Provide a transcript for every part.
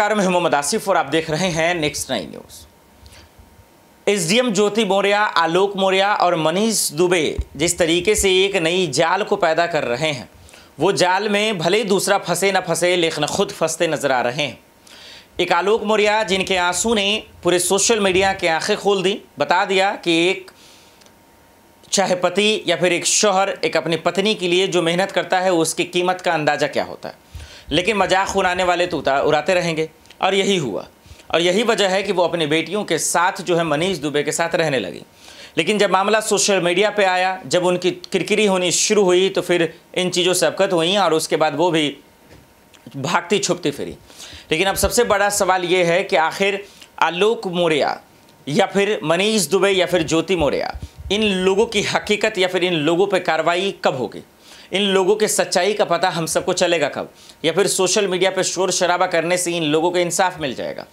नमस्कार मैं मोहम्मद आसिफ और आप देख रहे हैं next nine news SDM Jyoti Maurya Alok Maurya और मनीष दुबे जिस तरीके से एक नई जाल को पैदा कर रहे हैं वो जाल में भले दूसरा फंसे न फंसे लेकिन खुद फंसते नजर आ रहे हैं एक आलोक मौर्या जिनके आंसू ने पूरे सोशल मीडिया की आंखें खोल दी बता दिया कि एक चाहे पति या फिर एक शोहर एक अपनी पत्नी के लिए जो मेहनत करता है उसकी कीमत का अंदाज़ा क्या होता है लेकिन मजाक उड़ाने वाले तो उड़ाते रहेंगे और यही हुआ और यही वजह है कि वो अपनी बेटियों के साथ जो है मनीष दुबे के साथ रहने लगी लेकिन जब मामला सोशल मीडिया पे आया जब उनकी किरकिरी होनी शुरू हुई तो फिर इन चीज़ों से अवगत हुई और उसके बाद वो भी भागती छुपती फिरी लेकिन अब सबसे बड़ा सवाल ये है कि आखिर आलोक मोर्या या फिर मनीष दुबे या फिर ज्योति मौर्या इन लोगों की हकीकत या फिर इन लोगों पर कार्रवाई कब होगी इन लोगों के सच्चाई का पता हम सबको चलेगा कब या फिर सोशल मीडिया पर शोर शराबा करने से इन लोगों को इंसाफ मिल जाएगा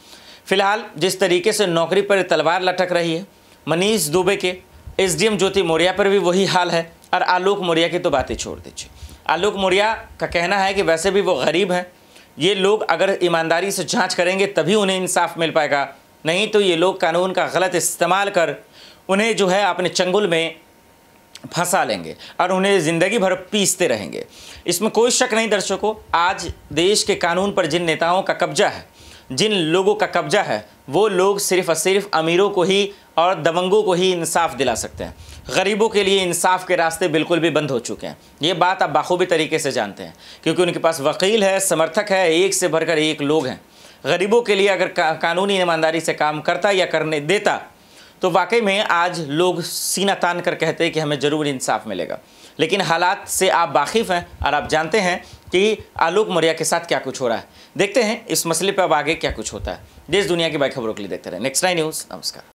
फिलहाल जिस तरीके से नौकरी पर तलवार लटक रही है मनीष दुबे के एसडीएम ज्योति मौर्या पर भी वही हाल है और आलोक मौर्या की तो बातें छोड़ दीजिए आलोक मौर्या का कहना है कि वैसे भी वो गरीब हैं ये लोग अगर ईमानदारी से जांच करेंगे तभी उन्हें इंसाफ मिल पाएगा नहीं तो ये लोग कानून का गलत इस्तेमाल कर उन्हें जो है अपने चंगुल में फंसा लेंगे और उन्हें ज़िंदगी भर पीसते रहेंगे इसमें कोई शक नहीं दर्शकों आज देश के कानून पर जिन नेताओं का कब्जा है जिन लोगों का कब्जा है वो लोग सिर्फ और सिर्फ अमीरों को ही और दबंगों को ही इंसाफ दिला सकते हैं गरीबों के लिए इंसाफ के रास्ते बिल्कुल भी बंद हो चुके हैं ये बात आप बाखूबी तरीके से जानते हैं क्योंकि उनके पास वकील है समर्थक है एक से भरकर एक लोग हैं गरीबों के लिए अगर का, कानूनी ईमानदारी से काम करता या करने देता तो वाकई में आज लोग सीना तान कर कहते हैं कि हमें ज़रूर इंसाफ मिलेगा लेकिन हालात से आप वाकिफ़ हैं और आप जानते हैं कि आलोक मौर्या के साथ क्या कुछ हो रहा है देखते हैं इस मसले पर अब आगे क्या कुछ होता है देश दुनिया की बाई खबरों के लिए देखते रहे नेक्स्ट नाइन न्यूज़ नमस्कार